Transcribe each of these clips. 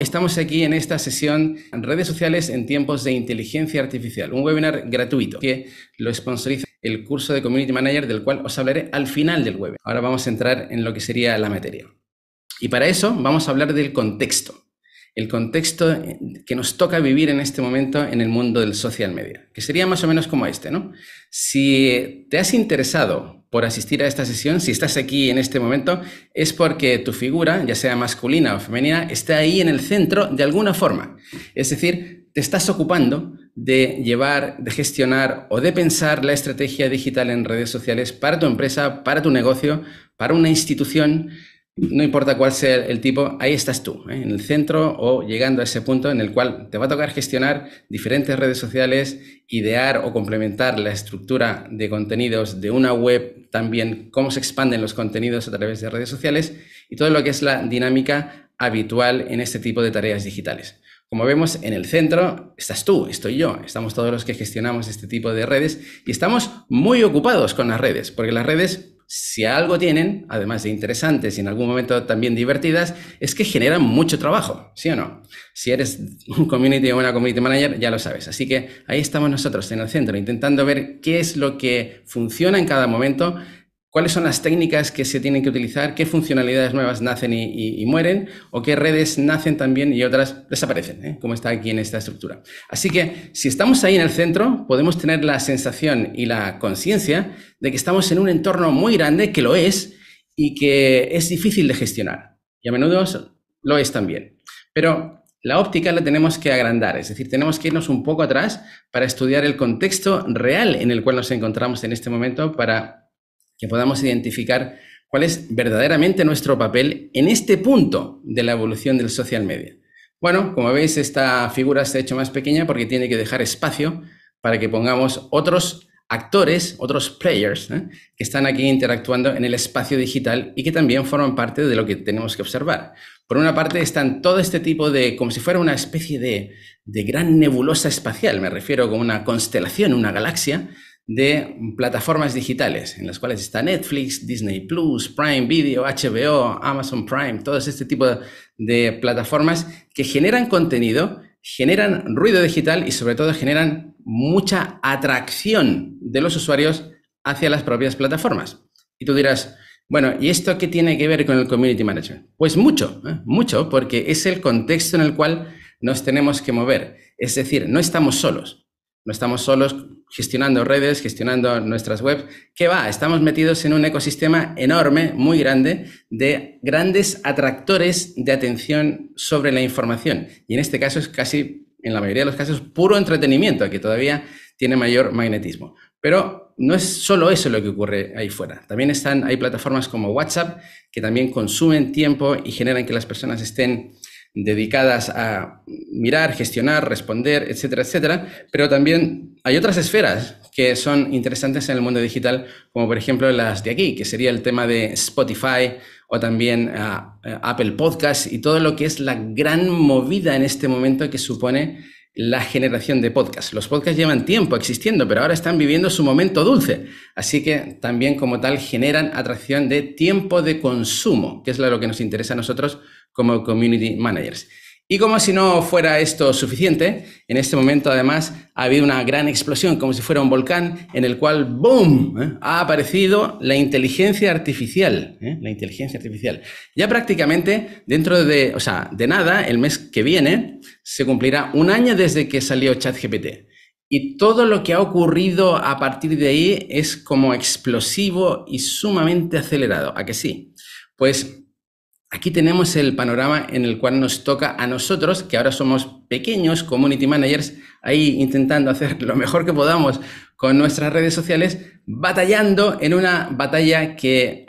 Estamos aquí en esta sesión en redes sociales en tiempos de inteligencia artificial, un webinar gratuito que lo sponsoriza el curso de Community Manager del cual os hablaré al final del webinar. Ahora vamos a entrar en lo que sería la materia. Y para eso vamos a hablar del contexto, el contexto que nos toca vivir en este momento en el mundo del social media, que sería más o menos como este, ¿no? Si te has interesado por asistir a esta sesión. Si estás aquí en este momento, es porque tu figura, ya sea masculina o femenina, está ahí en el centro de alguna forma. Es decir, te estás ocupando de llevar, de gestionar o de pensar la estrategia digital en redes sociales para tu empresa, para tu negocio, para una institución no importa cuál sea el tipo, ahí estás tú, ¿eh? en el centro o llegando a ese punto en el cual te va a tocar gestionar diferentes redes sociales, idear o complementar la estructura de contenidos de una web, también cómo se expanden los contenidos a través de redes sociales y todo lo que es la dinámica habitual en este tipo de tareas digitales. Como vemos, en el centro estás tú, estoy yo, estamos todos los que gestionamos este tipo de redes y estamos muy ocupados con las redes, porque las redes si algo tienen, además de interesantes y en algún momento también divertidas, es que generan mucho trabajo, ¿sí o no? Si eres un community o una community manager, ya lo sabes. Así que ahí estamos nosotros en el centro, intentando ver qué es lo que funciona en cada momento cuáles son las técnicas que se tienen que utilizar, qué funcionalidades nuevas nacen y, mueren, o qué redes nacen también y otras desaparecen, ¿eh? como está aquí en esta estructura. Así que si estamos ahí en el centro, podemos tener la sensación y la conciencia de que estamos en un entorno muy grande, que lo es, y que es difícil de gestionar. Y a menudo lo es también. Pero la óptica la tenemos que agrandar, es decir, tenemos que irnos un poco atrás para estudiar el contexto real en el cual nos encontramos en este momento para que podamos identificar cuál es verdaderamente nuestro papel en este punto de la evolución del social media. Bueno, como veis, esta figura se ha hecho más pequeña porque tiene que dejar espacio para que pongamos otros actores, otros players, ¿eh? que están aquí interactuando en el espacio digital y que también forman parte de lo que tenemos que observar. Por una parte están todo este tipo de, como si fuera una especie de, de gran nebulosa espacial, me refiero como una constelación, una galaxia, de plataformas digitales, en las cuales está Netflix, Disney Plus, Prime Video, HBO, Amazon Prime, todo este tipo de plataformas que generan contenido, generan ruido digital y sobre todo generan mucha atracción de los usuarios hacia las propias plataformas. Y tú dirás, bueno, ¿y esto qué tiene que ver con el community management? Pues mucho, ¿eh? mucho, porque es el contexto en el cual nos tenemos que mover. Es decir, no estamos solos. No estamos solos gestionando redes, gestionando nuestras webs. ¿Qué va? Estamos metidos en un ecosistema enorme, muy grande, de grandes atractores de atención sobre la información. Y en este caso es casi, en la mayoría de los casos, puro entretenimiento, que todavía tiene mayor magnetismo. Pero no es solo eso lo que ocurre ahí fuera. También están, hay plataformas como WhatsApp que también consumen tiempo y generan que las personas estén dedicadas a mirar, gestionar, responder, etcétera, etcétera. Pero también hay otras esferas que son interesantes en el mundo digital, como por ejemplo las de aquí, que sería el tema de Spotify o también ah, eh, Apple Podcast y todo lo que es la gran movida en este momento que supone la generación de podcasts. Los podcasts llevan tiempo existiendo, pero ahora están viviendo su momento dulce. Así que también como tal generan atracción de tiempo de consumo, que es lo que nos interesa a nosotros como community managers. Y como si no fuera esto suficiente, en este momento además ha habido una gran explosión, como si fuera un volcán, en el cual, ¡boom!, ¿eh? ha aparecido la inteligencia artificial. ¿eh? La inteligencia artificial. Ya prácticamente dentro de, o sea, de nada, el mes que viene, se cumplirá un año desde que salió ChatGPT. Y todo lo que ha ocurrido a partir de ahí es como explosivo y sumamente acelerado. ¿A que sí? Pues aquí tenemos el panorama en el cual nos toca a nosotros, que ahora somos pequeños community managers, ahí intentando hacer lo mejor que podamos con nuestras redes sociales, batallando en una batalla que,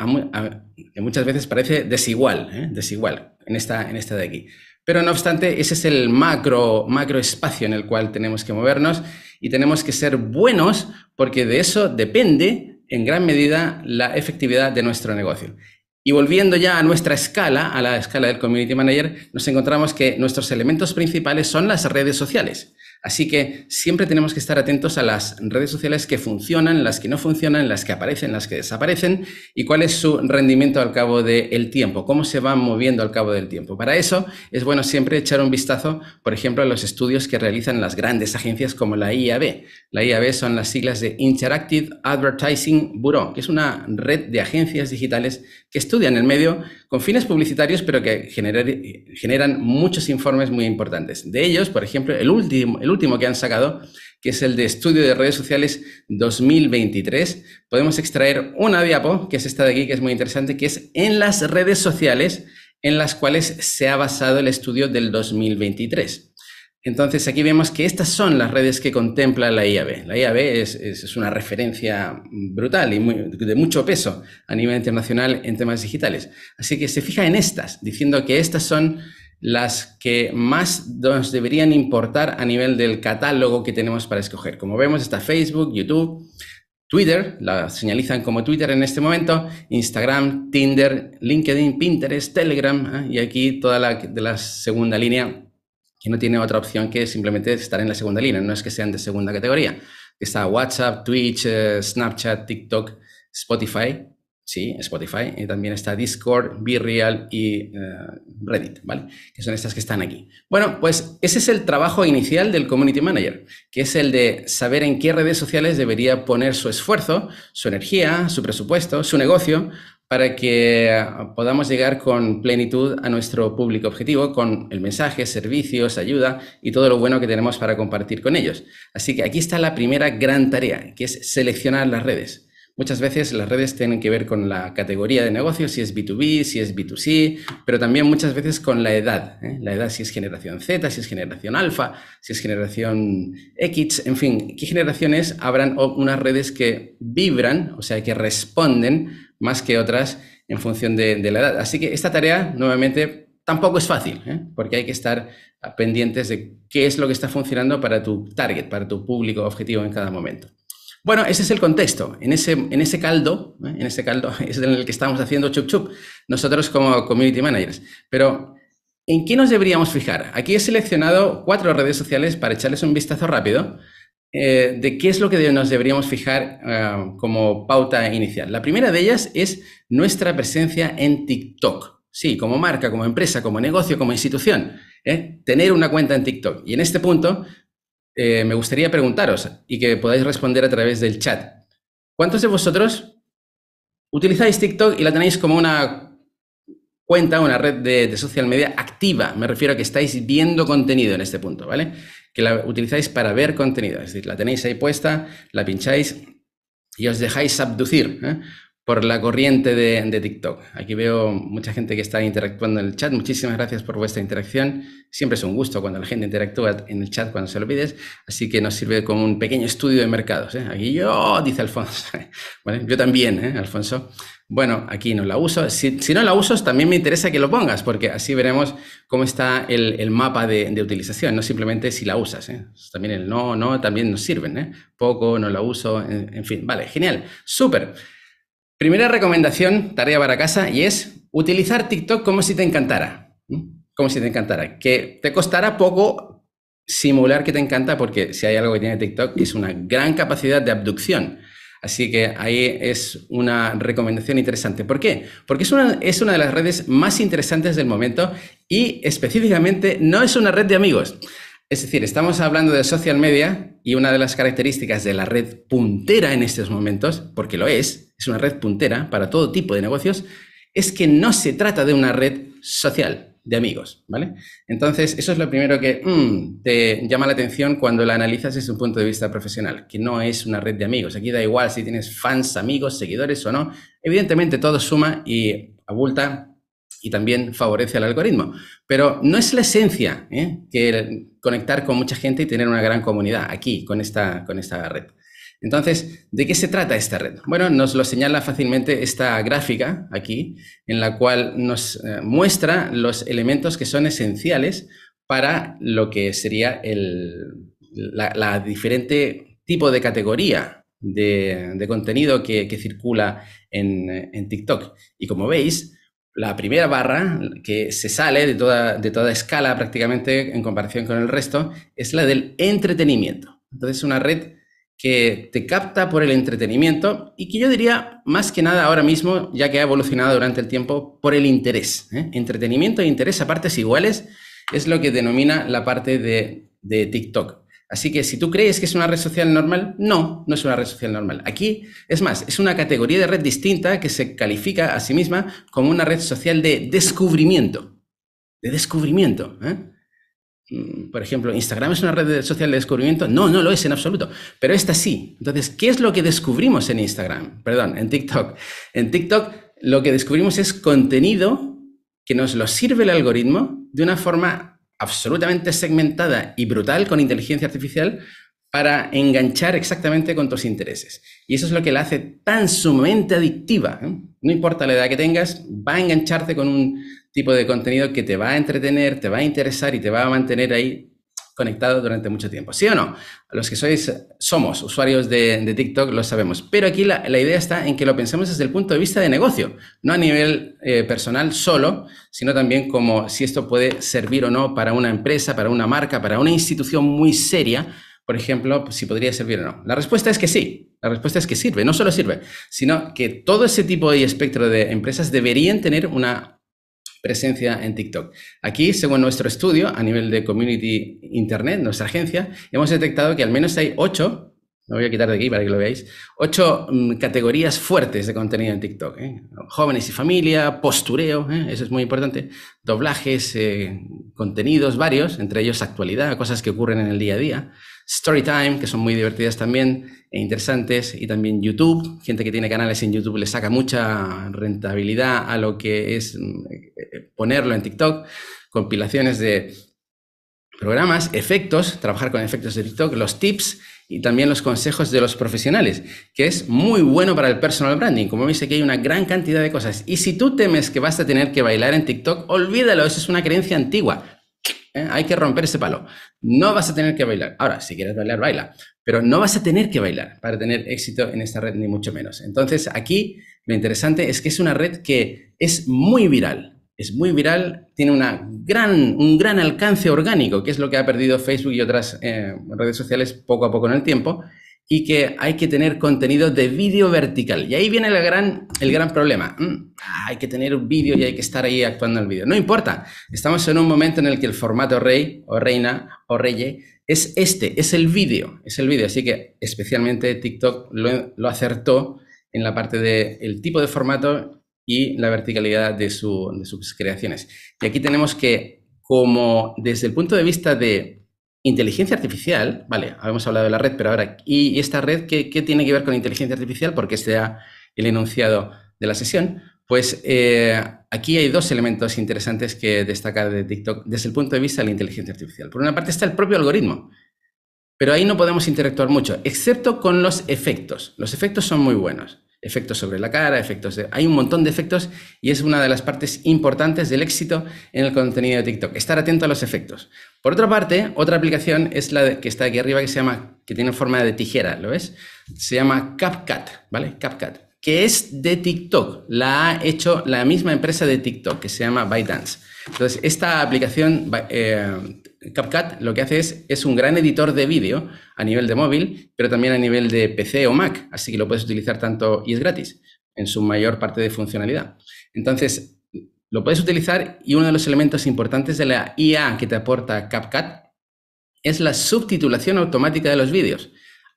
muchas veces parece desigual, ¿eh? desigual en esta, en esta de aquí. Pero no obstante, ese es el macro, macro espacio en el cual tenemos que movernos y tenemos que ser buenos porque de eso depende en gran medida la efectividad de nuestro negocio. Y volviendo ya a nuestra escala, a la escala del Community Manager, nos encontramos que nuestros elementos principales son las redes sociales. Así que siempre tenemos que estar atentos a las redes sociales que funcionan, las que no funcionan, las que aparecen, las que desaparecen y cuál es su rendimiento al cabo del tiempo, cómo se van moviendo al cabo del tiempo. Para eso es bueno siempre echar un vistazo, por ejemplo, a los estudios que realizan las grandes agencias como la IAB. La IAB son las siglas de Interactive Advertising Bureau, que es una red de agencias digitales que estudian el medio con fines publicitarios, pero que generan muchos informes muy importantes. De ellos, por ejemplo, el último, el último que han sacado, que es el de Estudio de Redes Sociales 2023, podemos extraer una diapo, que es esta de aquí, que es muy interesante, que es en las redes sociales en las cuales se ha basado el estudio del 2023. Entonces aquí vemos que estas son las redes que contempla la IAB. La IAB es, una referencia brutal y de mucho peso a nivel internacional en temas digitales. Así que se fija en estas, diciendo que estas son las que más nos deberían importar a nivel del catálogo que tenemos para escoger. Como vemos, está Facebook, YouTube, Twitter, la señalizan como Twitter en este momento, Instagram, Tinder, LinkedIn, Pinterest, Telegram, ¿eh? y aquí toda la de la segunda línea, que no tiene otra opción que simplemente estar en la segunda línea, no es que sean de segunda categoría. Está WhatsApp, Twitch, eh, Snapchat, TikTok, Spotify, Sí, Spotify. y también está Discord, BeReal y eh, Reddit, ¿vale? Que son estas que están aquí. Bueno, pues ese es el trabajo inicial del Community Manager, que es el de saber en qué redes sociales debería poner su esfuerzo, su energía, su presupuesto, su negocio, para que eh, podamos llegar con plenitud a nuestro público objetivo, con el mensaje, servicios, ayuda y todo lo bueno que tenemos para compartir con ellos. Así que aquí está la primera gran tarea, que es seleccionar las redes. Muchas veces las redes tienen que ver con la categoría de negocio, si es B2B, si es B2C, pero también muchas veces con la edad. ¿eh? La edad si es generación Z, si es generación alfa, si es generación X, en fin, qué generaciones habrán unas redes que vibran, o sea, que responden más que otras en función de, la edad. Así que esta tarea, nuevamente, tampoco es fácil, ¿eh? porque hay que estar pendientes de qué es lo que está funcionando para tu target, para tu público objetivo en cada momento. Bueno, ese es el contexto. En ese, en ese caldo, ¿eh? en ese caldo es en el que estamos haciendo chup chup, nosotros como community managers. Pero, ¿en qué nos deberíamos fijar? Aquí he seleccionado cuatro redes sociales para echarles un vistazo rápido eh, de qué es lo que nos deberíamos fijar eh, como pauta inicial. La primera de ellas es nuestra presencia en TikTok. Sí, como marca, como empresa, como negocio, como institución. Tener una cuenta en TikTok. Y en este punto eh, me gustaría preguntaros y que podáis responder a través del chat. ¿Cuántos de vosotros utilizáis TikTok y la tenéis como una cuenta, una red de, social media activa? Me refiero a que estáis viendo contenido en este punto, ¿vale? Que la utilizáis para ver contenido, es decir, la tenéis ahí puesta, la pincháis y os dejáis abducir. ¿eh? por la corriente de, de, TikTok. Aquí veo mucha gente que está interactuando en el chat. Muchísimas gracias por vuestra interacción. Siempre es un gusto cuando la gente interactúa en el chat cuando se lo pides. Así que nos sirve como un pequeño estudio de mercados. ¿eh? Aquí yo, dice Alfonso. bueno, yo también, ¿eh? Alfonso. Bueno, aquí no la uso. Si, no la usas, también me interesa que lo pongas, porque así veremos cómo está el, mapa de, utilización, no simplemente si la usas. ¿eh? También el no, no, también nos sirven. Poco, no la uso, en, en fin. Vale, genial. Súper. Primera recomendación, tarea para casa, y es utilizar TikTok como si te encantara. Como si te encantara. Que te costará poco simular que te encanta, porque si hay algo que tiene TikTok es una gran capacidad de abducción. Así que ahí es una recomendación interesante. ¿Por qué? Porque es una, es una de las redes más interesantes del momento y específicamente no es una red de amigos. Es decir, estamos hablando de social media, y una de las características de la red puntera en estos momentos, porque lo es, es una red puntera para todo tipo de negocios, es que no se trata de una red social de amigos, ¿vale? Entonces, eso es lo primero que mm, te llama la atención cuando la analizas desde un punto de vista profesional, que no es una red de amigos. Aquí da igual si tienes fans, amigos, seguidores o no. Evidentemente, todo suma y abulta y también favorece al algoritmo. Pero no es la esencia ¿eh? que conectar con mucha gente y tener una gran comunidad aquí, con esta, con esta red. Entonces, ¿de qué se trata esta red? Bueno, nos lo señala fácilmente esta gráfica aquí, en la cual nos eh, muestra los elementos que son esenciales para lo que sería el la, diferente tipo de categoría de, contenido que, circula en, en TikTok. Y como veis, la primera barra que se sale de toda, de toda escala prácticamente en comparación con el resto es la del entretenimiento. Entonces, una red que te capta por el entretenimiento y que yo diría más que nada ahora mismo, ya que ha evolucionado durante el tiempo, por el interés. ¿eh? Entretenimiento e interés a partes iguales es lo que denomina la parte de TikTok. Así que si tú crees que es una red social normal, no, no es una red social normal. Aquí, es más, es una categoría de red distinta que se califica a sí misma como una red social de descubrimiento. De descubrimiento. ¿eh? Mm, por ejemplo, ¿Instagram es una red social de descubrimiento? No, no lo es en absoluto, pero esta sí. Entonces, ¿qué es lo que descubrimos en Instagram? Perdón, en TikTok. En TikTok lo que descubrimos es contenido que nos lo sirve el algoritmo de una forma absolutamente segmentada y brutal con inteligencia artificial para enganchar exactamente con tus intereses. Y eso es lo que la hace tan sumamente adictiva. ¿eh? No importa la edad que tengas, va a engancharte con un tipo de contenido que te va a entretener, te va a interesar y te va a mantener ahí conectado durante mucho tiempo, ¿sí o no? Los que sois, somos usuarios de, TikTok lo sabemos, pero aquí la, idea está en que lo pensemos desde el punto de vista de negocio, no a nivel eh, personal solo, sino también como si esto puede servir o no para una empresa, para una marca, para una institución muy seria, por ejemplo, si podría servir o no. La respuesta es que sí, la respuesta es que sirve, no solo sirve, sino que todo ese tipo y espectro de empresas deberían tener una presencia en TikTok. Aquí, según nuestro estudio a nivel de Community Internet, nuestra agencia, hemos detectado que al menos hay ocho, Me voy a quitar de aquí para que lo veáis, ocho mm, categorías fuertes de contenido en TikTok. ¿eh? Jóvenes y familia, postureo, ¿eh? eso es muy importante, doblajes, eh, contenidos varios, entre ellos actualidad, cosas que ocurren en el día a día, Storytime, que son muy divertidas también e interesantes, y también YouTube. Gente que tiene canales en YouTube le saca mucha rentabilidad a lo que es mm, ponerlo en TikTok, compilaciones de programas, efectos, trabajar con efectos de TikTok, los tips y también los consejos de los profesionales, que es muy bueno para el personal branding. Como veis aquí hay una gran cantidad de cosas. Y si tú temes que vas a tener que bailar en TikTok, olvídalo, eso es una creencia antigua. ¿eh? Hay que romper ese palo. No vas a tener que bailar. Ahora, si quieres bailar, baila. Pero no vas a tener que bailar para tener éxito en esta red, ni mucho menos. Entonces, aquí lo interesante es que es una red que es muy viral. Es muy viral, tiene una gran, un gran alcance orgánico, que es lo que ha perdido Facebook y otras eh, redes sociales poco a poco en el tiempo y que hay que tener contenido de vídeo vertical. Y ahí viene el gran, el gran problema. Mm, ah, hay que tener un vídeo y hay que estar ahí actuando el vídeo. No importa, estamos en un momento en el que el formato rey o reina o reye es este, es el vídeo, es el Así que especialmente TikTok lo, acertó en la parte del tipo de formato y la verticalidad de sus creaciones. Y aquí tenemos que, como desde el punto de vista de Inteligencia artificial, vale, habíamos hablado de la red, pero ahora, ¿y, esta red qué, tiene que ver con inteligencia artificial? Porque este sea el enunciado de la sesión. Pues eh, aquí hay dos elementos interesantes que destacar de TikTok desde el punto de vista de la inteligencia artificial. Por una parte está el propio algoritmo, pero ahí no podemos interactuar mucho, excepto con los efectos. Los efectos son muy buenos efectos sobre la cara, efectos Hay un montón de efectos y es una de las partes importantes del éxito en el contenido de TikTok, estar atento a los efectos. Por otra parte, otra aplicación es la que está aquí arriba que se llama, que tiene forma de tijera, ¿lo ves? Se llama CapCut, ¿vale? CapCut, que es de TikTok, la ha hecho la misma empresa de TikTok que se llama ByteDance. Entonces, esta aplicación eh, CapCut lo que hace es, es un gran editor de vídeo a nivel de móvil, pero también a nivel de PC o Mac, así que lo puedes utilizar tanto y es gratis en su mayor parte de funcionalidad. Entonces, lo puedes utilizar y uno de los elementos importantes de la IA que te aporta CapCut es la subtitulación automática de los vídeos.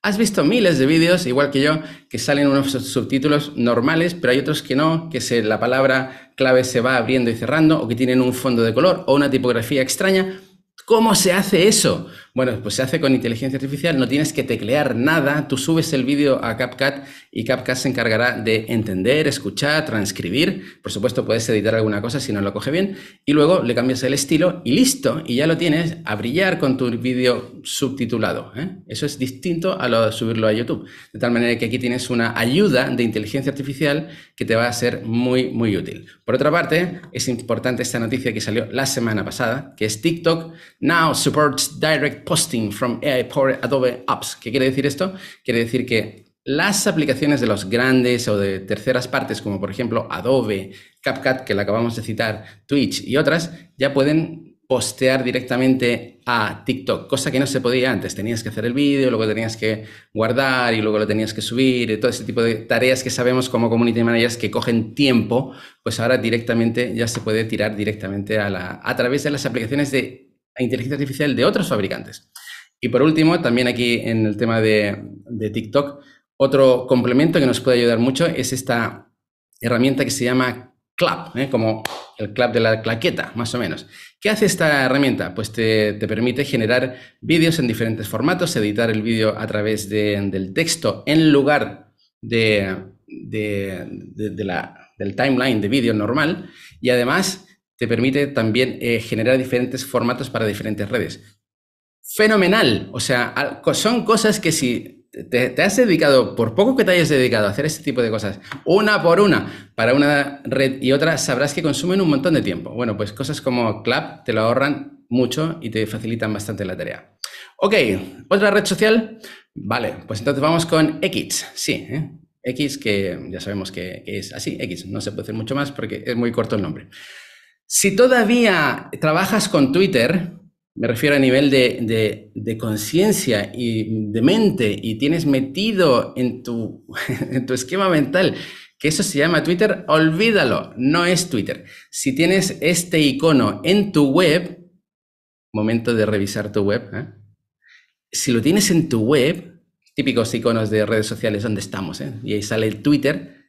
Has visto miles de vídeos, igual que yo, que salen unos subtítulos normales, pero hay otros que no, que se, la palabra clave se va abriendo y cerrando, o que tienen un fondo de color o una tipografía extraña. ¿Cómo se hace eso? Bueno, pues se hace con inteligencia artificial, no tienes que teclear nada, tú subes el vídeo a CapCut y CapCut se encargará de entender, escuchar, transcribir, por supuesto puedes editar alguna cosa si no lo coge bien, y luego le cambias el estilo y listo, y ya lo tienes a brillar con tu vídeo subtitulado. ¿eh? Eso es distinto a lo de subirlo a YouTube, de tal manera que aquí tienes una ayuda de inteligencia artificial que te va a ser muy, muy útil. Por otra parte, es importante esta noticia que salió la semana pasada, que es TikTok Now Supports Direct Posting from AI por Adobe Apps. ¿Qué quiere decir esto? Quiere decir que las aplicaciones de los grandes o de terceras partes, como por ejemplo Adobe, CapCut, que la acabamos de citar, Twitch y otras, ya pueden postear directamente a TikTok, cosa que no se podía antes. Tenías que hacer el vídeo, luego tenías que guardar y luego lo tenías que subir, y todo ese tipo de tareas que sabemos como community managers que cogen tiempo, pues ahora directamente ya se puede tirar directamente a, la, a través de las aplicaciones de inteligencia artificial de otros fabricantes. Y por último, también aquí en el tema de, TikTok, otro complemento que nos puede ayudar mucho es esta herramienta que se llama clap, ¿eh? como el clap de la claqueta, más o menos. ¿Qué hace esta herramienta? Pues te, permite generar vídeos en diferentes formatos, editar el vídeo a través del texto en lugar de, de, de la, del timeline de vídeo normal y además te permite también eh, generar diferentes formatos para diferentes redes. Fenomenal. O sea, son cosas que si te, has dedicado, por poco que te hayas dedicado a hacer este tipo de cosas, una por una, para una red y otra, sabrás que consumen un montón de tiempo. Bueno, pues cosas como Clap te lo ahorran mucho y te facilitan bastante la tarea. Ok, otra red social. Vale, pues entonces vamos con X. Sí, ¿eh? X que ya sabemos que, que es así, X. No se puede hacer mucho más porque es muy corto el nombre. Si todavía trabajas con Twitter, me refiero a nivel de, conciencia y de mente, y tienes metido en tu, en tu esquema mental que eso se llama Twitter, olvídalo, no es Twitter. Si tienes este icono en tu web, momento de revisar tu web, ¿eh? si lo tienes en tu web, típicos iconos de redes sociales donde estamos, ¿eh? y ahí sale el Twitter,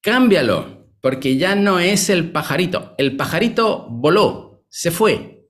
cámbialo porque ya no es el pajarito. El pajarito voló, se fue,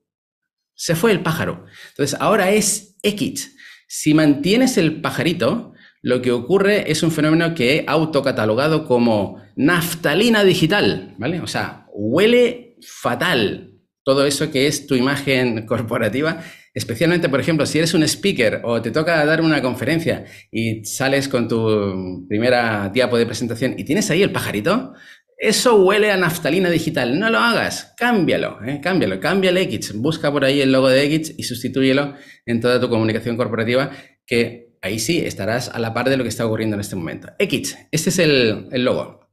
se fue el pájaro. Entonces ahora es X. Si mantienes el pajarito, lo que ocurre es un fenómeno que he autocatalogado como naftalina digital, ¿vale? O sea, huele fatal todo eso que es tu imagen corporativa, especialmente, por ejemplo, si eres un speaker o te toca dar una conferencia y sales con tu primera diapo de presentación y tienes ahí el pajarito, eso huele a naftalina digital. No lo hagas. Cámbialo, ¿eh? cámbialo, cámbiale X. Busca por ahí el logo de X y sustitúyelo en toda tu comunicación corporativa, que ahí sí estarás a la par de lo que está ocurriendo en este momento. X, este es el, logo.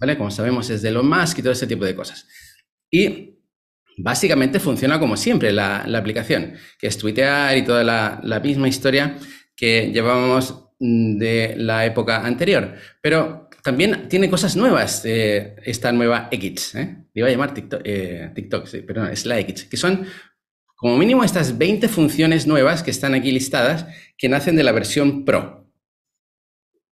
¿Vale? Como sabemos, es de lo más y todo ese tipo de cosas. Y básicamente funciona como siempre la, aplicación, que es tuitear y toda la, la misma historia que llevábamos mm, de la época anterior. Pero también tiene cosas nuevas, eh, esta nueva X, ¿eh? iba a llamar eh, TikTok, perdón, es la X, que son como mínimo estas 20 funciones nuevas que están aquí listadas que nacen de la versión Pro.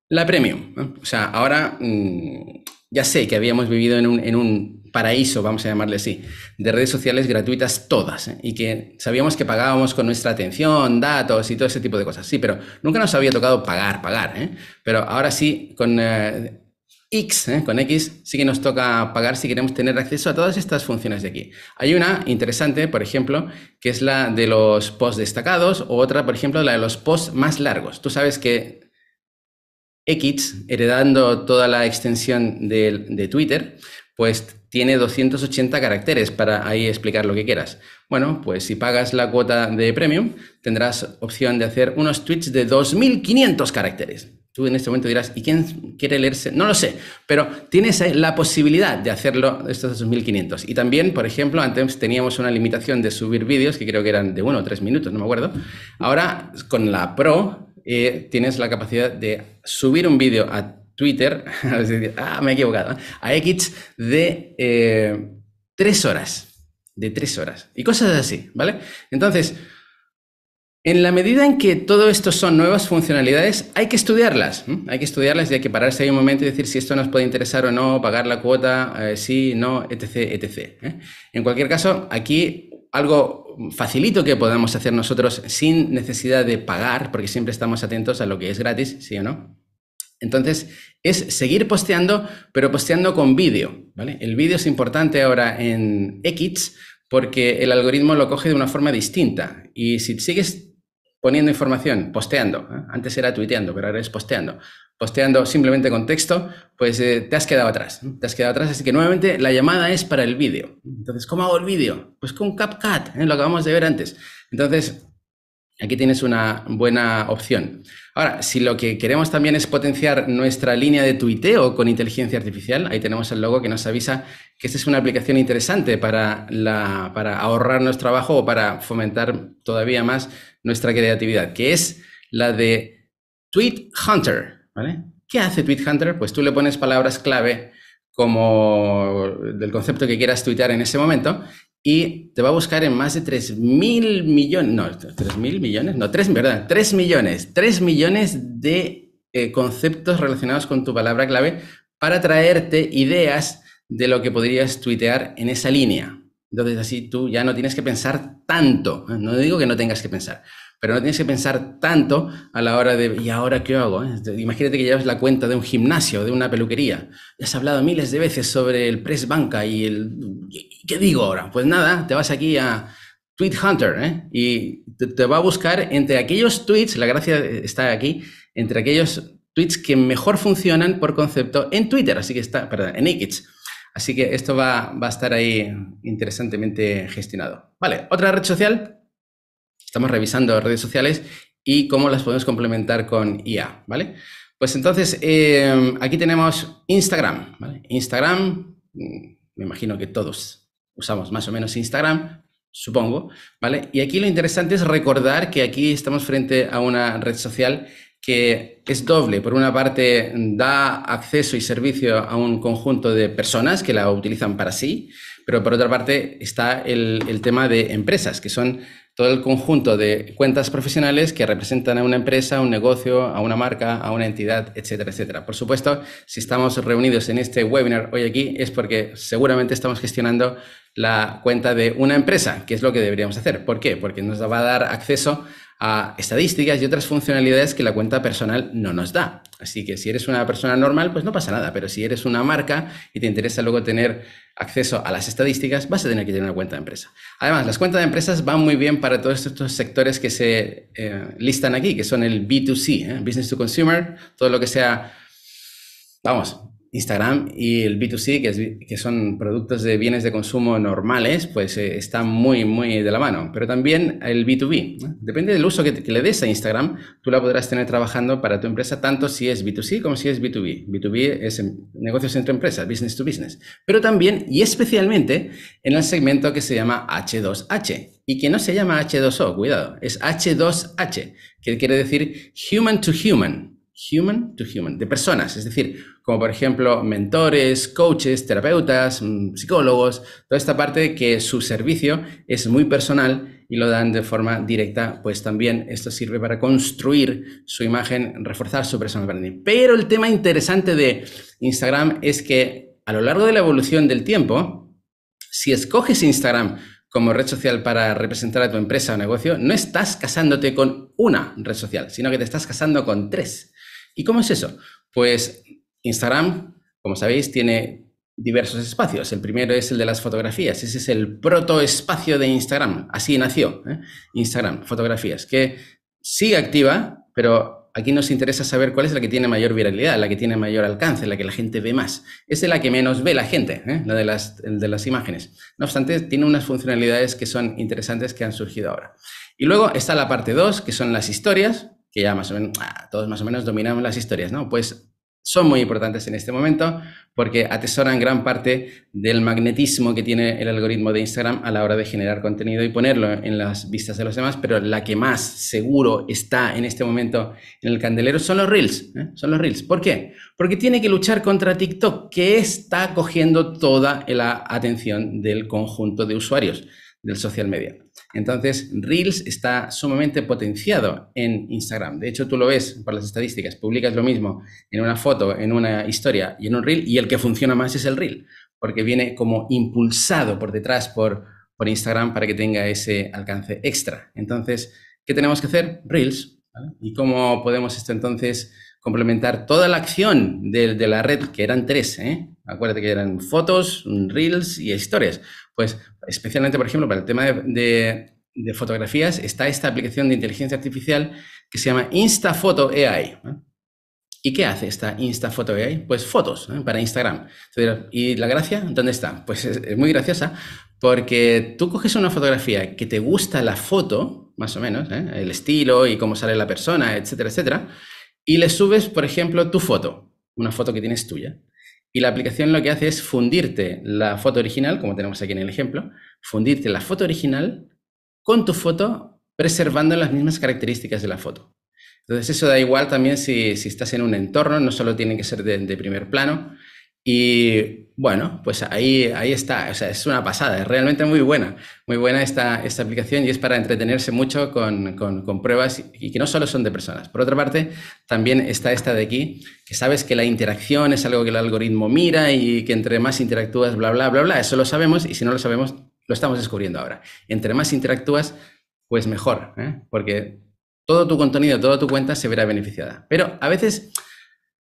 La Premium, o sea, ahora mm, ya sé que habíamos vivido en un, paraíso, vamos a llamarle así, de redes sociales gratuitas todas, ¿eh? y que sabíamos que pagábamos con nuestra atención, datos y todo ese tipo de cosas. Sí, pero nunca nos había tocado pagar, pagar. ¿eh? Pero ahora sí, con eh, X, ¿eh? con X, sí que nos toca pagar si queremos tener acceso a todas estas funciones de aquí. Hay una interesante, por ejemplo, que es la de los posts destacados, o otra, por ejemplo, la de los posts más largos. Tú sabes que X, heredando toda la extensión de, Twitter, pues tiene 280 caracteres para ahí explicar lo que quieras. Bueno, pues si pagas la cuota de premium, tendrás opción de hacer unos tweets de 2.500 caracteres. Tú en este momento dirás, ¿y quién quiere leerse? No lo sé, pero tienes la posibilidad de hacerlo estos 2.500. Y también, por ejemplo, antes teníamos una limitación de subir vídeos, que creo que eran de uno o tres minutos, no me acuerdo. Ahora, con la Pro, eh, tienes la capacidad de subir un vídeo a Twitter, ah, me he equivocado, a X de eh, tres horas, de tres horas, y cosas así, ¿vale? Entonces, en la medida en que todo esto son nuevas funcionalidades, hay que estudiarlas. Hay que estudiarlas y hay que pararse ahí un momento y decir si esto nos puede interesar o no, pagar la cuota, eh, sí, no, etc. etc. En cualquier caso, aquí algo facilito que podamos hacer nosotros sin necesidad de pagar, porque siempre estamos atentos a lo que es gratis, ¿sí o no? Entonces, es seguir posteando, pero posteando con vídeo, ¿vale? El vídeo es importante ahora en X porque el algoritmo lo coge de una forma distinta. Y si sigues poniendo información, posteando. ¿eh? Antes era tuiteando, pero ahora es posteando. Posteando simplemente con texto, pues eh, te has quedado atrás. Te has quedado atrás, así que nuevamente la llamada es para el vídeo. Entonces, ¿cómo hago el vídeo? Pues con CapCut, ¿eh? lo acabamos de ver antes. Entonces, aquí tienes una buena opción. Ahora, si lo que queremos también es potenciar nuestra línea de tuiteo con inteligencia artificial, ahí tenemos el logo que nos avisa que esta es una aplicación interesante para, la, para ahorrarnos trabajo o para fomentar todavía más nuestra creatividad, que es la de Tweet Hunter. ¿Qué hace Tweet Hunter? Pues tú le pones palabras clave como del concepto que quieras tuitear en ese momento y te va a buscar en más de 3.000 mil millones, no, 3.000 mil millones, no, 3, ¿verdad? 3 millones, 3 millones de eh, conceptos relacionados con tu palabra clave para traerte ideas de lo que podrías tuitear en esa línea. Entonces así tú ya no tienes que pensar tanto, ¿eh? no digo que no tengas que pensar, pero no tienes que pensar tanto a la hora de, ¿y ahora qué hago? ¿eh? Imagínate que llevas la cuenta de un gimnasio, de una peluquería. Has hablado miles de veces sobre el press banca y el, ¿qué digo ahora? Pues nada, te vas aquí a Tweet Hunter ¿eh? y te, va a buscar entre aquellos tweets, la gracia está aquí, entre aquellos tweets que mejor funcionan por concepto en Twitter, así que está, perdón, en X Así que esto va, a estar ahí interesantemente gestionado. Vale, otra red social. Estamos revisando redes sociales y cómo las podemos complementar con IA, ¿vale? Pues entonces, eh, aquí tenemos Instagram, Instagram, mm, me imagino que todos usamos más o menos Instagram, supongo, ¿vale? Y aquí lo interesante es recordar que aquí estamos frente a una red social que es doble. Por una parte, da acceso y servicio a un conjunto de personas que la utilizan para sí, pero por otra parte está el, tema de empresas, que son todo el conjunto de cuentas profesionales que representan a una empresa, a un negocio, a una marca, a una entidad, etcétera, etcétera. Por supuesto, si estamos reunidos en este webinar hoy aquí es porque seguramente estamos gestionando la cuenta de una empresa, que es lo que deberíamos hacer. ¿Por qué? Porque nos va a dar acceso a estadísticas y otras funcionalidades que la cuenta personal no nos da. Así que si eres una persona normal, pues no pasa nada, pero si eres una marca y te interesa luego tener acceso a las estadísticas, vas a tener que tener una cuenta de empresa. Además, las cuentas de empresas van muy bien para todos estos sectores que se eh, listan aquí, que son el B2C, c ¿eh? Business to Consumer, todo lo que sea, vamos, Instagram y el B2C, que, son productos de bienes de consumo normales, pues eh, están muy, muy de la mano. Pero también el B2B. b Depende del uso que, que, le des a Instagram, tú la podrás tener trabajando para tu empresa, tanto si es B2C como si es B2B. B2B es negocios entre empresas, business to business. Pero también y especialmente en el segmento que se llama H2H. Y que no se llama H2O, cuidado, es H2H, que quiere decir Human to Human human to human, de personas, es decir, como por ejemplo mentores, coaches, terapeutas, mm, psicólogos, toda esta parte que su servicio es muy personal y lo dan de forma directa, pues también esto sirve para construir su imagen, reforzar su personal branding. Pero el tema interesante de Instagram es que a lo largo de la evolución del tiempo, si escoges Instagram como red social para representar a tu empresa o negocio, no estás casándote con una red social, sino que te estás casando con tres. ¿Y cómo es eso? Pues Instagram, como sabéis, tiene diversos espacios. El primero es el de las fotografías. Ese es el protoespacio de Instagram. Así nació ¿eh? Instagram, fotografías, que sigue activa, pero aquí nos interesa saber cuál es la que tiene mayor viralidad, la que tiene mayor alcance, la que la gente ve más. Es la que menos ve la gente, ¿eh? la de las, de las imágenes. No obstante, tiene unas funcionalidades que son interesantes que han surgido ahora. Y luego está la parte 2, que son las historias, que ya más o menos, ah, todos más o menos dominamos las historias, ¿no? Pues son muy importantes en este momento porque atesoran gran parte del magnetismo que tiene el algoritmo de Instagram a la hora de generar contenido y ponerlo en las vistas de los demás, pero la que más seguro está en este momento en el candelero son los reels. ¿eh? Son los reels. ¿Por qué? Porque tiene que luchar contra TikTok, que está cogiendo toda la atención del conjunto de usuarios del social media. Entonces, Reels está sumamente potenciado en Instagram. De hecho, tú lo ves por las estadísticas, publicas lo mismo en una foto, en una historia y en un Reel, y el que funciona más es el Reel, porque viene como impulsado por detrás por, Instagram para que tenga ese alcance extra. Entonces, ¿qué tenemos que hacer? Reels. ¿Y cómo podemos esto entonces complementar toda la acción de, la red, que eran tres, ¿eh? acuérdate que eran fotos, reels y historias. Pues especialmente, por ejemplo, para el tema de, fotografías, está esta aplicación de inteligencia artificial que se llama Instafoto AI. ¿eh? ¿Y qué hace esta Instafoto AI? Pues fotos ¿eh? para Instagram. ¿Y la gracia? ¿Dónde está? Pues es, muy graciosa porque tú coges una fotografía que te gusta la foto, más o menos, el estilo y cómo sale la persona, etcétera, etcétera, y le subes, por ejemplo, tu foto, una foto que tienes tuya. Y la aplicación lo que hace es fundirte la foto original, como tenemos aquí en el ejemplo, fundirte la foto original con tu foto, preservando las mismas características de la foto. Entonces eso da igual también si, estás en un entorno, no solo tiene que ser de primer plano, y bueno, pues ahí, ahí está, o sea, es una pasada, es realmente muy buena, muy buena esta, esta aplicación y es para entretenerse mucho con, pruebas y que no solo son de personas. Por otra parte, también está esta de aquí, que sabes que la interacción es algo que el algoritmo mira y que entre más interactúas, bla, bla, bla, bla, eso lo sabemos y si no lo sabemos, lo estamos descubriendo ahora. Entre más interactúas, pues mejor, ¿eh? porque todo tu contenido, toda tu cuenta se verá beneficiada. Pero a veces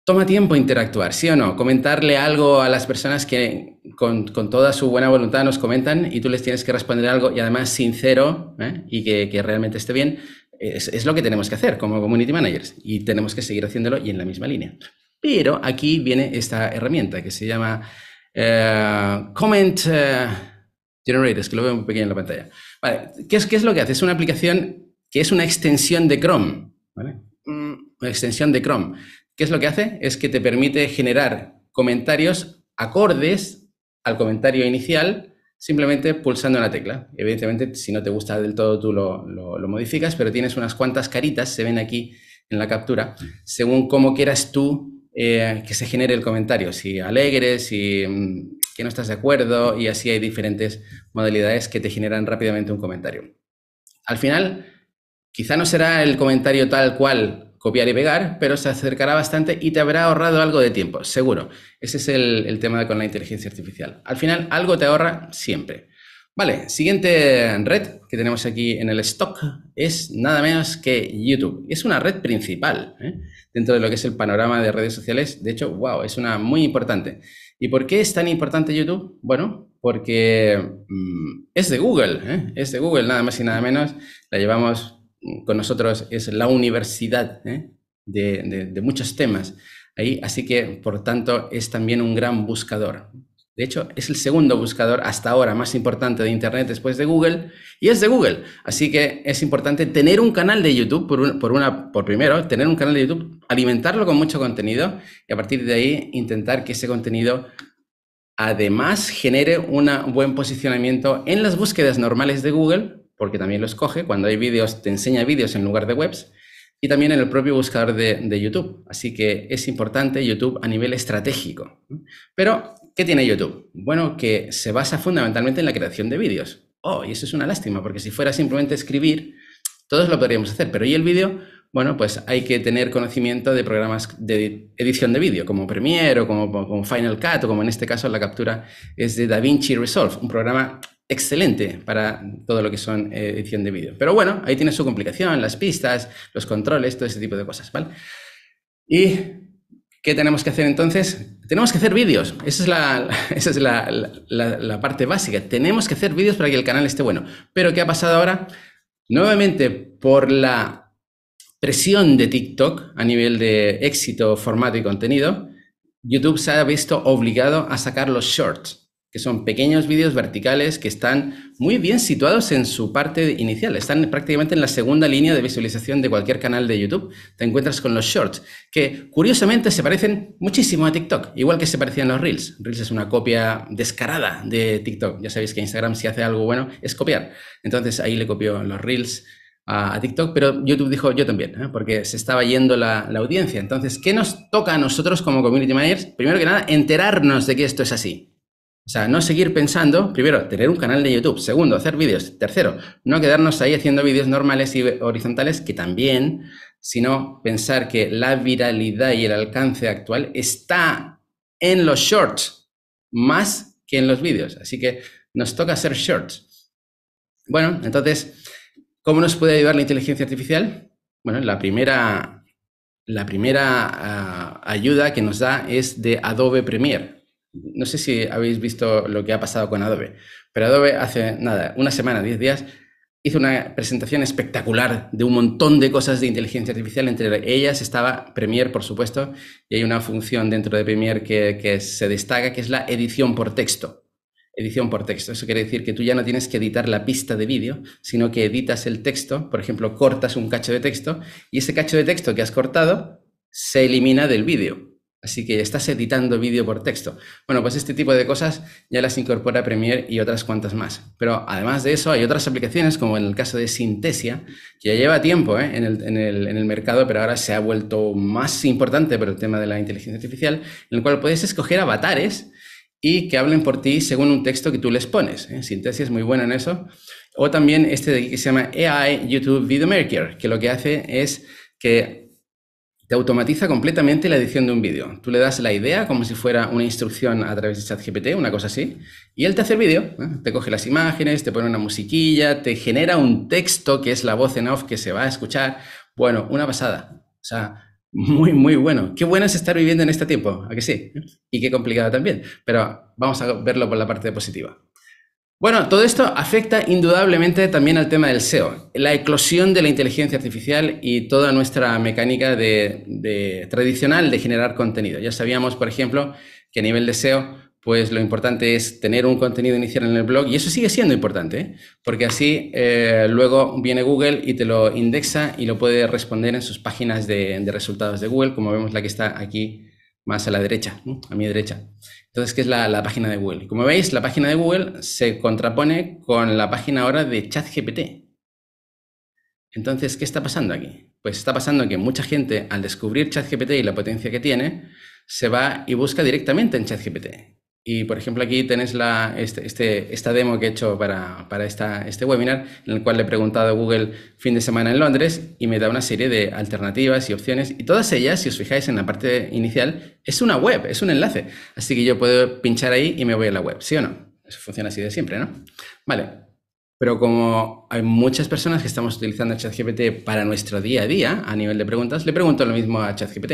toma tiempo interactuar, ¿sí o no? Comentarle algo a las personas que con, toda su buena voluntad nos comentan y tú les tienes que responder algo y además sincero ¿eh? y que, realmente esté bien, es, lo que tenemos que hacer como community managers y tenemos que seguir haciéndolo y en la misma línea. Pero aquí viene esta herramienta que se llama eh, Comment eh, Generators, que lo veo muy pequeño en la pantalla. ¿qué es, ¿qué es lo que hace? Es una aplicación que es una extensión de Chrome, mm. Una extensión de Chrome. ¿Qué es lo que hace? Es que te permite generar comentarios acordes al comentario inicial simplemente pulsando la tecla. Evidentemente, si no te gusta del todo, tú lo, modificas, pero tienes unas cuantas caritas, se ven aquí en la captura, según cómo quieras tú eh, que se genere el comentario, si alegres, si mm, que no estás de acuerdo, y así hay diferentes modalidades que te generan rápidamente un comentario. Al final, quizá no será el comentario tal cual copiar y pegar, pero se acercará bastante y te habrá ahorrado algo de tiempo, seguro. Ese es el, tema con la inteligencia artificial. Al final, algo te ahorra siempre. Vale, siguiente red que tenemos aquí en el stock es nada menos que YouTube. Es una red principal ¿eh? dentro de lo que es el panorama de redes sociales. De hecho, wow, es una muy importante. ¿Y por qué es tan importante YouTube? Bueno, porque mm, es de Google, ¿eh? es de Google nada más y nada menos. La llevamos con nosotros es la universidad ¿eh? de, muchos temas. Ahí, así que, por tanto, es también un gran buscador. De hecho, es el segundo buscador hasta ahora más importante de Internet después de Google y es de Google. Así que es importante tener un canal de YouTube, por, por, una, por primero, tener un canal de YouTube, alimentarlo con mucho contenido y a partir de ahí intentar que ese contenido además genere un buen posicionamiento en las búsquedas normales de Google porque también lo escoge Cuando hay vídeos, te enseña vídeos en lugar de webs y también en el propio buscador de, YouTube. Así que es importante YouTube a nivel estratégico. Pero, ¿qué tiene YouTube? Bueno, que se basa fundamentalmente en la creación de vídeos. Oh, y eso es una lástima, porque si fuera simplemente escribir, todos lo podríamos hacer. Pero ¿y el vídeo? Bueno, pues hay que tener conocimiento de programas de edición de vídeo, como Premiere o como, como Final Cut, o como en este caso la captura es de DaVinci Resolve, un programa excelente para todo lo que son eh, edición de vídeo. Pero bueno, ahí tiene su complicación, las pistas, los controles, todo ese tipo de cosas, ¿vale? Y ¿Qué tenemos que hacer entonces? Tenemos que hacer vídeos. Esa es, esa es la, parte básica. Tenemos que hacer vídeos para que el canal esté bueno. Pero ¿qué ha pasado ahora? Nuevamente, por la presión de TikTok a nivel de éxito, formato y contenido, YouTube se ha visto obligado a sacar los shorts que son pequeños vídeos verticales que están muy bien situados en su parte inicial. Están prácticamente en la segunda línea de visualización de cualquier canal de YouTube. Te encuentras con los shorts, que curiosamente se parecen muchísimo a TikTok, igual que se parecían los reels. Reels es una copia descarada de TikTok. Ya sabéis que Instagram si hace algo bueno es copiar. Entonces ahí le copió los reels a, TikTok, pero YouTube dijo yo también, ¿eh? porque se estaba yendo la, la audiencia. Entonces, ¿qué nos toca a nosotros como community managers? Primero que nada, enterarnos de que esto es así o sea, no seguir pensando, primero, tener un canal de YouTube, segundo, hacer vídeos, tercero, no quedarnos ahí haciendo vídeos normales y horizontales, que también, sino pensar que la viralidad y el alcance actual está en los shorts más que en los vídeos. Así que nos toca hacer shorts. Bueno, entonces, ¿cómo nos puede ayudar la inteligencia artificial? Bueno, la primera, la primera ah, ayuda que nos da es de Adobe Premiere no sé si habéis visto lo que ha pasado con Adobe, pero Adobe hace nada, una semana, diez días, hizo una presentación espectacular de un montón de cosas de inteligencia artificial. Entre ellas estaba Premiere, por supuesto, y hay una función dentro de Premiere que, que, se destaca, que es la edición por texto. Edición por texto. Eso quiere decir que tú ya no tienes que editar la pista de vídeo, sino que editas el texto, por ejemplo, cortas un cacho de texto y ese cacho de texto que has cortado se elimina del vídeo. Así que estás editando vídeo por texto. Bueno, pues este tipo de cosas ya las incorpora Premiere y otras cuantas más. Pero además de eso, hay otras aplicaciones, como en el caso de Synthesia, que ya lleva tiempo ¿eh? en, el, mercado, pero ahora se ha vuelto más importante por el tema de la inteligencia artificial, en el cual puedes escoger avatares y que hablen por ti según un texto que tú les pones. ¿eh? Synthesia es muy buena en eso. O también este que se llama AI YouTube Video Maker, que lo que hace es que te automatiza completamente la edición de un vídeo. Tú le das la idea como si fuera una instrucción a través de ChatGPT, una cosa así, y él te hace el vídeo, ¿eh? te coge las imágenes, te pone una musiquilla, te genera un texto que es la voz en off que se va a escuchar. Bueno, una pasada. O sea, muy, muy bueno. Qué bueno es estar viviendo en este tiempo, ¿a que sí? Y qué complicada también, pero vamos a verlo por la parte positiva. Bueno, todo esto afecta indudablemente también al tema del SEO, la eclosión de la inteligencia artificial y toda nuestra mecánica de, tradicional de generar contenido. Ya sabíamos, por ejemplo, que a nivel de SEO, pues lo importante es tener un contenido inicial en el blog y eso sigue siendo importante, ¿eh? porque así eh, luego viene Google y te lo indexa y lo puede responder en sus páginas de, resultados de Google, como vemos la que está aquí más a la derecha, a mi derecha. Entonces, ¿qué es la, página de Google? Como veis, la página de Google se contrapone con la página ahora de ChatGPT. Entonces, ¿qué está pasando aquí? Pues está pasando que mucha gente, al descubrir ChatGPT y la potencia que tiene, se va y busca directamente en ChatGPT. Y por ejemplo, aquí tenéis la, este, este, esta demo que he hecho para, este webinar, en el cual le he preguntado a Google fin de semana en Londres y me da una serie de alternativas y opciones. Y todas ellas, si os fijáis en la parte inicial, es una web, es un enlace. Así que yo puedo pinchar ahí y me voy a la web, ¿sí o no? Eso funciona así de siempre, ¿no? Vale. Pero como hay muchas personas que estamos utilizando ChatGPT para nuestro día a día a nivel de preguntas, le pregunto lo mismo a ChatGPT.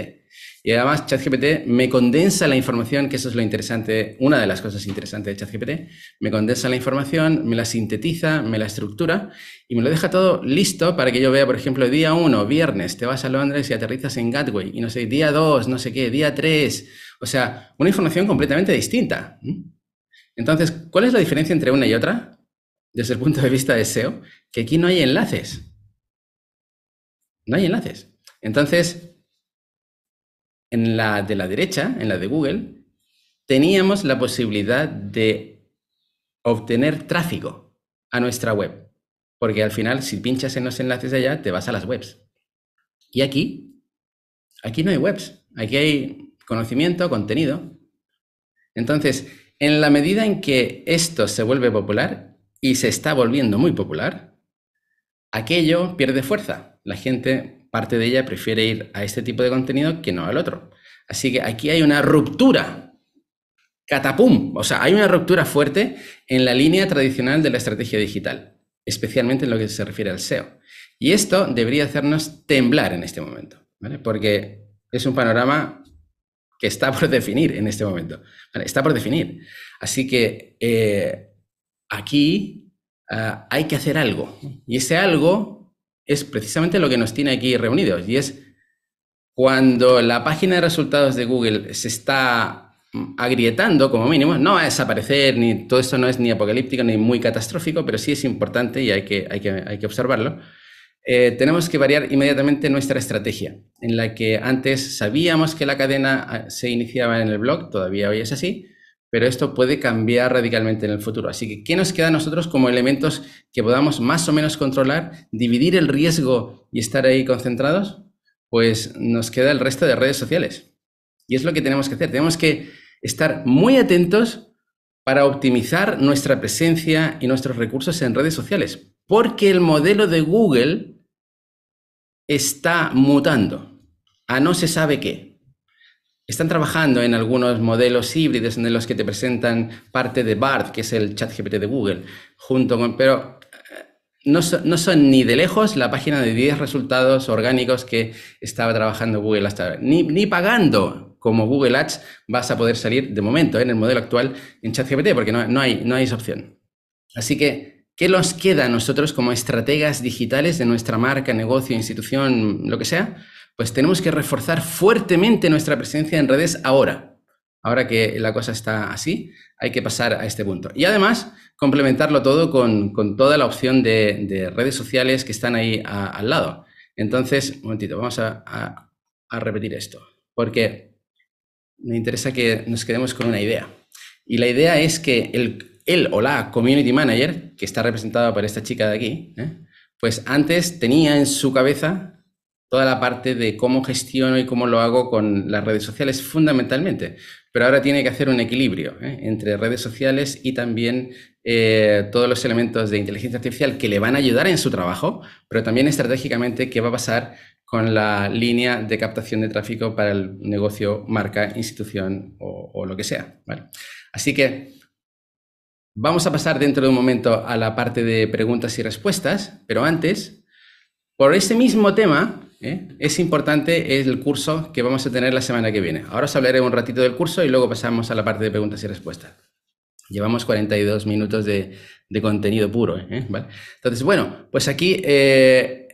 Y además ChatGPT me condensa la información, que eso es lo interesante, una de las cosas interesantes de ChatGPT, me condensa la información, me la sintetiza, me la estructura y me lo deja todo listo para que yo vea, por ejemplo, día 1, viernes, te vas a Londres y aterrizas en Gatwick, y no sé, día 2, no sé qué, día 3, o sea, una información completamente distinta. Entonces, ¿cuál es la diferencia entre una y otra? Desde el punto de vista de SEO, que aquí no hay enlaces. No hay enlaces. Entonces, en la de la derecha, en la de Google, teníamos la posibilidad de obtener tráfico a nuestra web. Porque al final, si pinchas en los enlaces de allá, te vas a las webs. Y aquí, aquí no hay webs. Aquí hay conocimiento, contenido. Entonces, en la medida en que esto se vuelve popular y se está volviendo muy popular, aquello pierde fuerza. La gente parte de ella prefiere ir a este tipo de contenido que no al otro. Así que aquí hay una ruptura, catapum, o sea, hay una ruptura fuerte en la línea tradicional de la estrategia digital, especialmente en lo que se refiere al SEO. Y esto debería hacernos temblar en este momento, Porque es un panorama que está por definir en este momento, Está por definir. Así que eh, aquí ah, hay que hacer algo. Y ese algo es precisamente lo que nos tiene aquí reunidos y es cuando la página de resultados de Google se está agrietando como mínimo, no va a desaparecer, ni todo esto no es ni apocalíptico ni muy catastrófico, pero sí es importante y hay que, hay que, observarlo. Eh, tenemos que variar inmediatamente nuestra estrategia, en la que antes sabíamos que la cadena ah, se iniciaba en el blog, todavía hoy es así, pero esto puede cambiar radicalmente en el futuro. Así que, ¿qué nos queda a nosotros como elementos que podamos más o menos controlar, dividir el riesgo y estar ahí concentrados? Pues nos queda el resto de redes sociales. Y es lo que tenemos que hacer. Tenemos que estar muy atentos para optimizar nuestra presencia y nuestros recursos en redes sociales, porque el modelo de Google está mutando a no se sabe qué. Están trabajando en algunos modelos híbridos en los que te presentan parte de BART, que es el chat de Google, junto con, pero eh, no, son ni de lejos la página de 10 resultados orgánicos que estaba trabajando Google hasta ahora. Ni, pagando como Google Ads vas a poder salir de momento ¿eh? en el modelo actual en ChatGPT, porque no, hay, no hay esa opción. Así que, ¿qué nos queda a nosotros como estrategas digitales de nuestra marca, negocio, institución, lo que sea? pues tenemos que reforzar fuertemente nuestra presencia en redes ahora. Ahora que la cosa está así, hay que pasar a este punto. Y además, complementarlo todo con, toda la opción de, redes sociales que están ahí al lado. Entonces, un momentito, vamos a, repetir esto, porque me interesa que nos quedemos con una idea. Y la idea es que el, él o la community manager, que está representada por esta chica de aquí, ¿eh? pues antes tenía en su cabeza toda la parte de cómo gestiono y cómo lo hago con las redes sociales fundamentalmente. Pero ahora tiene que hacer un equilibrio ¿eh? entre redes sociales y también eh, todos los elementos de inteligencia artificial que le van a ayudar en su trabajo, pero también estratégicamente qué va a pasar con la línea de captación de tráfico para el negocio, marca, institución o, lo que sea. Así que vamos a pasar dentro de un momento a la parte de preguntas y respuestas, pero antes, por ese mismo tema, ¿Eh? Es importante el curso que vamos a tener la semana que viene. Ahora os hablaré un ratito del curso y luego pasamos a la parte de preguntas y respuestas. Llevamos 42 minutos de, contenido puro. ¿eh? Entonces, bueno, pues aquí eh,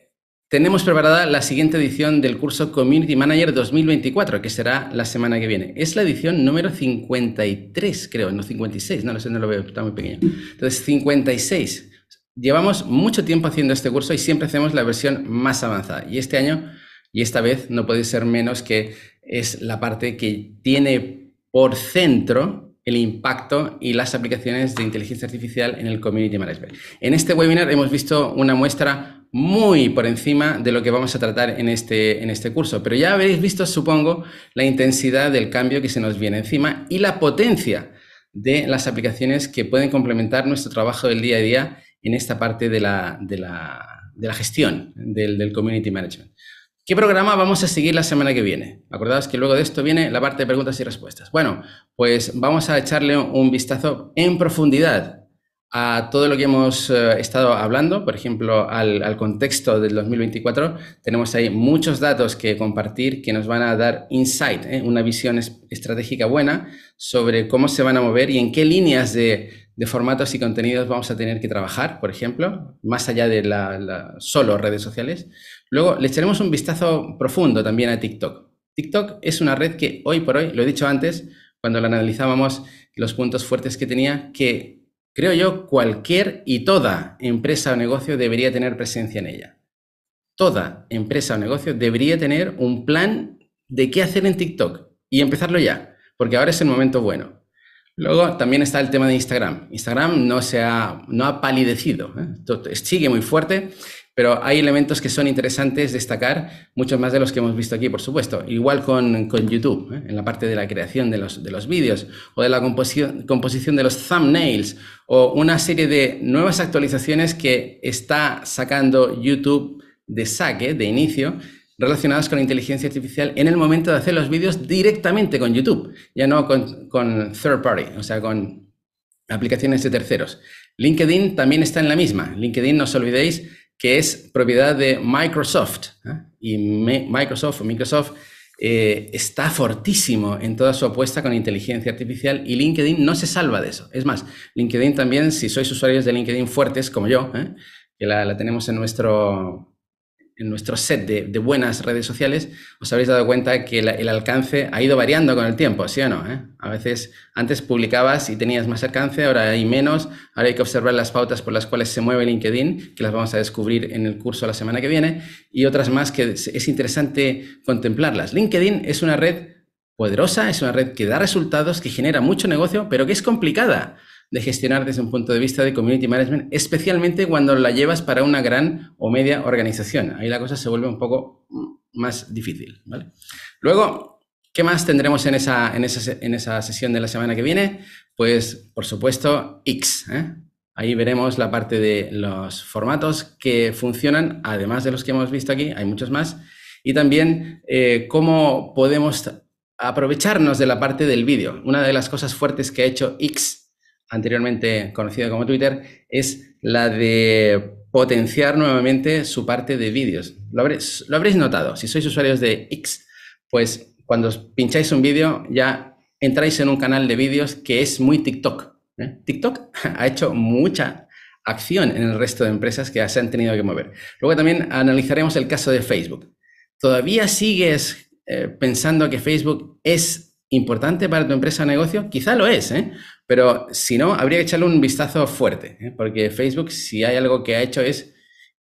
tenemos preparada la siguiente edición del curso Community Manager 2024, que será la semana que viene. Es la edición número 53, creo, no 56, no lo sé, no lo veo, está muy pequeño. Entonces, 56 llevamos mucho tiempo haciendo este curso y siempre hacemos la versión más avanzada. Y este año, y esta vez, no puede ser menos que es la parte que tiene por centro el impacto y las aplicaciones de inteligencia artificial en el community management. En este webinar hemos visto una muestra muy por encima de lo que vamos a tratar en este, en este curso, pero ya habéis visto, supongo, la intensidad del cambio que se nos viene encima y la potencia de las aplicaciones que pueden complementar nuestro trabajo del día a día en esta parte de la, gestión del, community management. ¿Qué programa vamos a seguir la semana que viene? Acordaos que luego de esto viene la parte de preguntas y respuestas. Bueno, pues vamos a echarle un vistazo en profundidad a todo lo que hemos eh, estado hablando, por ejemplo, al, contexto del 2024. Tenemos ahí muchos datos que compartir que nos van a dar insight, ¿eh? una visión estratégica buena sobre cómo se van a mover y en qué líneas de, de formatos y contenidos vamos a tener que trabajar, por ejemplo, más allá de la, solo redes sociales. Luego le echaremos un vistazo profundo también a TikTok. TikTok es una red que hoy por hoy, lo he dicho antes, cuando la analizábamos, los puntos fuertes que tenía, que creo yo cualquier y toda empresa o negocio debería tener presencia en ella. Toda empresa o negocio debería tener un plan de qué hacer en TikTok y empezarlo ya, porque ahora es el momento bueno. Luego también está el tema de Instagram. Instagram no, se ha, no ha palidecido, ¿eh? sigue muy fuerte, pero hay elementos que son interesantes destacar, muchos más de los que hemos visto aquí, por supuesto. Igual con, YouTube, ¿eh? en la parte de la creación de los, de los vídeos o de la composición, composición de los thumbnails o una serie de nuevas actualizaciones que está sacando YouTube de saque, de inicio, relacionadas con inteligencia artificial en el momento de hacer los vídeos directamente con YouTube, ya no con, third party, o sea, con aplicaciones de terceros. LinkedIn también está en la misma. LinkedIn, no os olvidéis, que es propiedad de Microsoft. ¿eh? Y Microsoft, Microsoft eh, está fortísimo en toda su apuesta con inteligencia artificial y LinkedIn no se salva de eso. Es más, LinkedIn también, si sois usuarios de LinkedIn fuertes como yo, ¿eh? que la tenemos en nuestro en nuestro set de, buenas redes sociales, os habréis dado cuenta que el, alcance ha ido variando con el tiempo, ¿sí o no? Eh? A veces antes publicabas y tenías más alcance, ahora hay menos, ahora hay que observar las pautas por las cuales se mueve LinkedIn, que las vamos a descubrir en el curso la semana que viene, y otras más que es interesante contemplarlas. LinkedIn es una red poderosa, es una red que da resultados, que genera mucho negocio, pero que es complicada de gestionar desde un punto de vista de community management, especialmente cuando la llevas para una gran o media organización. Ahí la cosa se vuelve un poco más difícil. Luego, ¿qué más tendremos en esa, en, esa, en esa sesión de la semana que viene? Pues, por supuesto, X. ¿eh? Ahí veremos la parte de los formatos que funcionan, además de los que hemos visto aquí, hay muchos más, y también eh, cómo podemos aprovecharnos de la parte del vídeo. Una de las cosas fuertes que ha hecho X anteriormente conocido como Twitter, es la de potenciar nuevamente su parte de vídeos. Lo habréis, notado, si sois usuarios de X, pues cuando pincháis un vídeo ya entráis en un canal de vídeos que es muy TikTok. ¿eh? TikTok ha hecho mucha acción en el resto de empresas que se han tenido que mover. Luego también analizaremos el caso de Facebook. ¿Todavía sigues eh, pensando que Facebook es importante para tu empresa o negocio, quizá lo es, ¿eh? pero si no, habría que echarle un vistazo fuerte, ¿eh? porque Facebook, si hay algo que ha hecho es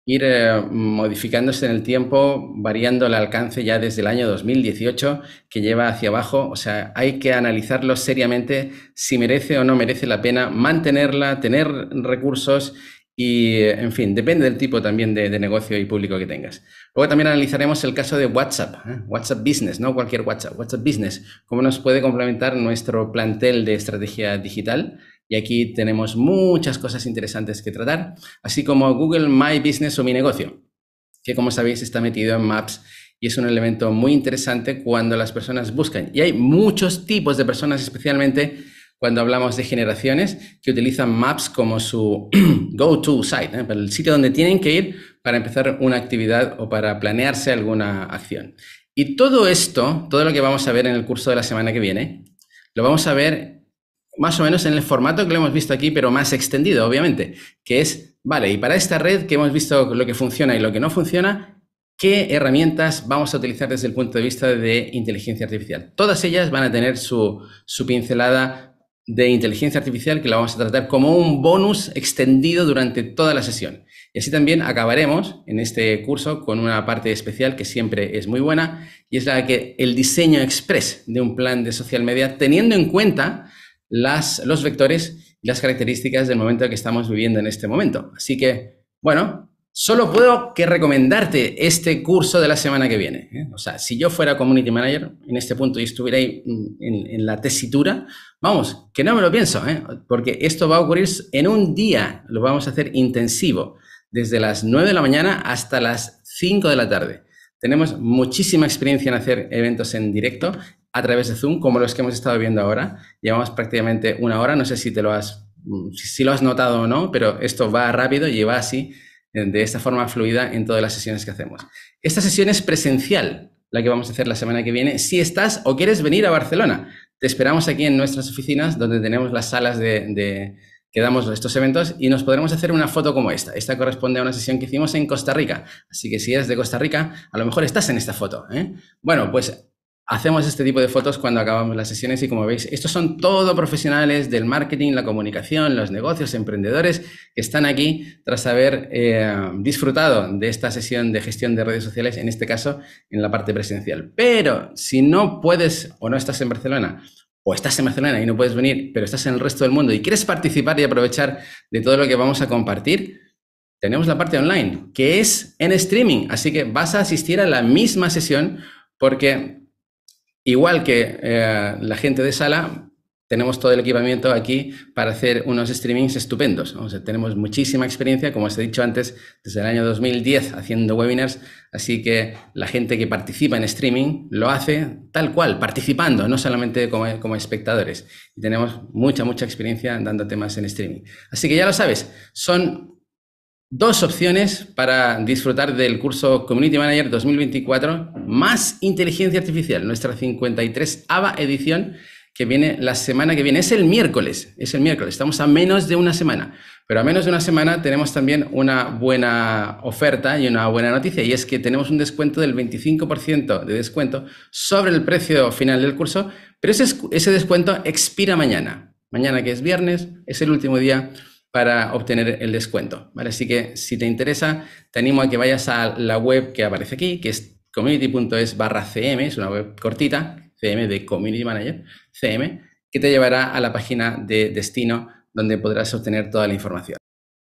ir eh, modificándose en el tiempo, variando el alcance ya desde el año 2018 que lleva hacia abajo. O sea, hay que analizarlo seriamente si merece o no merece la pena mantenerla, tener recursos y, en fin, depende del tipo también de, negocio y público que tengas. Luego también analizaremos el caso de WhatsApp, ¿eh? WhatsApp Business, no cualquier WhatsApp, WhatsApp Business, cómo nos puede complementar nuestro plantel de estrategia digital. Y aquí tenemos muchas cosas interesantes que tratar, así como Google My Business o Mi Negocio, que como sabéis está metido en Maps y es un elemento muy interesante cuando las personas buscan. Y hay muchos tipos de personas, especialmente cuando hablamos de generaciones que utilizan Maps como su go-to site, ¿eh? el sitio donde tienen que ir para empezar una actividad o para planearse alguna acción. Y todo esto, todo lo que vamos a ver en el curso de la semana que viene, lo vamos a ver más o menos en el formato que lo hemos visto aquí, pero más extendido, obviamente, que es, vale, y para esta red que hemos visto lo que funciona y lo que no funciona, ¿Qué herramientas vamos a utilizar desde el punto de vista de inteligencia artificial? Todas ellas van a tener su, su pincelada de inteligencia artificial que la vamos a tratar como un bonus extendido durante toda la sesión. Y así también acabaremos en este curso con una parte especial que siempre es muy buena y es la que el diseño express de un plan de social media teniendo en cuenta las, los vectores y las características del momento que estamos viviendo en este momento. Así que, bueno, solo puedo que recomendarte este curso de la semana que viene. ¿eh? O sea, si yo fuera community manager en este punto y estuviera ahí mm, en, la tesitura, vamos, que no me lo pienso, ¿eh? porque esto va a ocurrir en un día, lo vamos a hacer intensivo, desde las 9 de la mañana hasta las 5 de la tarde. Tenemos muchísima experiencia en hacer eventos en directo a través de Zoom, como los que hemos estado viendo ahora. Llevamos prácticamente una hora, no sé si te lo has, mm, si lo has notado o no, pero esto va rápido y va así eh, de esta forma fluida en todas las sesiones que hacemos. Esta sesión es presencial, la que vamos a hacer la semana que viene. Si estás o quieres venir a Barcelona, te esperamos aquí en nuestras oficinas donde tenemos las salas de, que damos estos eventos y nos podremos hacer una foto como esta. Esta corresponde a una sesión que hicimos en Costa Rica. Así que si eres de Costa Rica, a lo mejor estás en esta foto. ¿eh? Bueno, pues Hacemos este tipo de fotos cuando acabamos las sesiones y como veis, estos son todo profesionales del marketing, la comunicación, los negocios, emprendedores que están aquí tras haber eh, disfrutado de esta sesión de gestión de redes sociales, en este caso en la parte presencial. Pero si no puedes o no estás en Barcelona o estás en Barcelona y no puedes venir, pero estás en el resto del mundo y quieres participar y aprovechar de todo lo que vamos a compartir, tenemos la parte online, que es en streaming. Así que vas a asistir a la misma sesión porque Igual que eh, la gente de sala, tenemos todo el equipamiento aquí para hacer unos streamings estupendos. tenemos muchísima experiencia, como os he dicho antes, desde el año 2010 haciendo webinars, así que la gente que participa en streaming lo hace tal cual, participando, no solamente como, como espectadores. Y tenemos mucha, mucha experiencia dando temas en streaming. Así que ya lo sabes, son dos opciones para disfrutar del curso Community Manager 2024 más inteligencia artificial, nuestra 53 Ava edición que viene la semana que viene. Es el miércoles, es el miércoles, estamos a menos de una semana, pero a menos de una semana tenemos también una buena oferta y una buena noticia y es que tenemos un descuento del 25% de descuento sobre el precio final del curso, pero ese, ese descuento expira mañana. Mañana que es viernes, es el último día para obtener el descuento. Así que si te interesa, te animo a que vayas a la web que aparece aquí, que es community.es barra CM, es una web cortita, CM de Community Manager, CM, que te llevará a la página de destino donde podrás obtener toda la información.